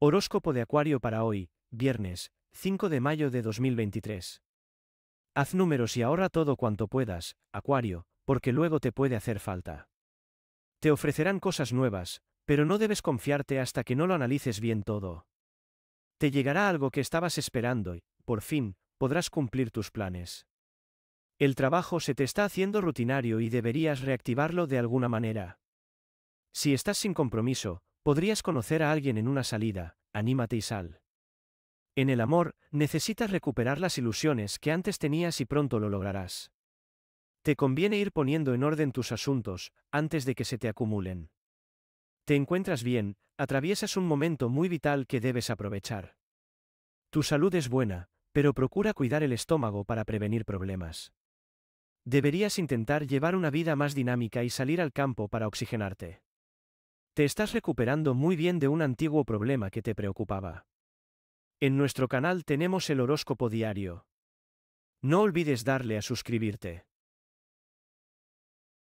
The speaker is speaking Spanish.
Horóscopo de Acuario para hoy, viernes, 5 de mayo de 2023. Haz números y ahorra todo cuanto puedas, Acuario, porque luego te puede hacer falta. Te ofrecerán cosas nuevas, pero no debes confiarte hasta que no lo analices bien todo. Te llegará algo que estabas esperando y, por fin, podrás cumplir tus planes. El trabajo se te está haciendo rutinario y deberías reactivarlo de alguna manera. Si estás sin compromiso, Podrías conocer a alguien en una salida, anímate y sal. En el amor, necesitas recuperar las ilusiones que antes tenías y pronto lo lograrás. Te conviene ir poniendo en orden tus asuntos, antes de que se te acumulen. Te encuentras bien, atraviesas un momento muy vital que debes aprovechar. Tu salud es buena, pero procura cuidar el estómago para prevenir problemas. Deberías intentar llevar una vida más dinámica y salir al campo para oxigenarte. Te estás recuperando muy bien de un antiguo problema que te preocupaba. En nuestro canal tenemos el horóscopo diario. No olvides darle a suscribirte.